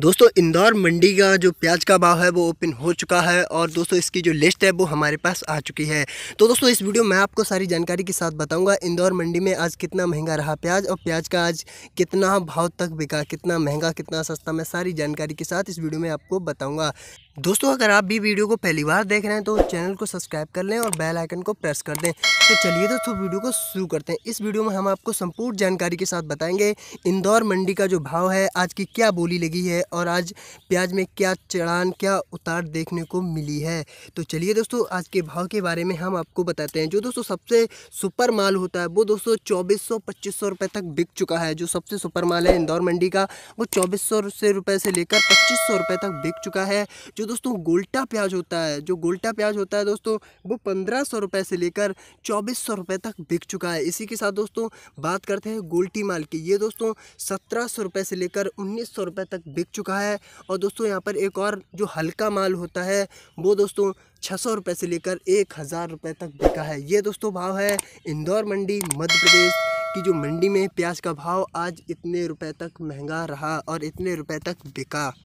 दोस्तों इंदौर मंडी का जो प्याज का भाव है वो ओपन हो चुका है और दोस्तों इसकी जो लिस्ट है वो हमारे पास आ चुकी है तो दोस्तों इस वीडियो में आपको सारी जानकारी के साथ बताऊंगा इंदौर मंडी में आज कितना महंगा रहा प्याज और प्याज का आज कितना भाव तक बिका कितना महंगा कितना सस्ता मैं सारी जानकारी के साथ इस वीडियो में आपको बताऊँगा दोस्तों अगर आप भी वीडियो को पहली बार देख रहे हैं तो चैनल को सब्सक्राइब कर लें और बेल आइकन को प्रेस कर दें तो चलिए दोस्तों वीडियो को शुरू करते हैं इस वीडियो में हम आपको संपूर्ण जानकारी के साथ बताएंगे इंदौर मंडी का जो भाव है आज की क्या बोली लगी है और आज प्याज में क्या चढ़ान क्या उतार देखने को मिली है तो चलिए दोस्तों आज के भाव के बारे में हम आपको बताते हैं जो दोस्तों सबसे सुपर माल होता है वो दोस्तों चौबीस सौ रुपए तक बिक चुका है जो सबसे सुपर माल है इंदौर मंडी का वो चौबीस से रुपये से लेकर पच्चीस सौ रुपए तक बिक चुका है जो दोस्तों गोल्टा प्याज होता है जो गोल्टा प्याज होता है दोस्तों वो पंद्रह सौ रुपये से लेकर चौबीस सौ रुपये तक बिक चुका है इसी के साथ दोस्तों बात करते हैं गोल्टी माल की ये दोस्तों सत्रह सौ रुपये से लेकर उन्नीस सौ रुपये तक बिक चुका है और दोस्तों यहाँ पर एक और जो हल्का माल होता है वो दोस्तों छः सौ रुपये से लेकर एक हज़ार रुपये तक बिका है ये दोस्तों भाव है इंदौर मंडी मध्य प्रदेश कि जो मंडी में प्याज का भाव आज इतने रुपए तक महंगा रहा और इतने रुपए तक बिका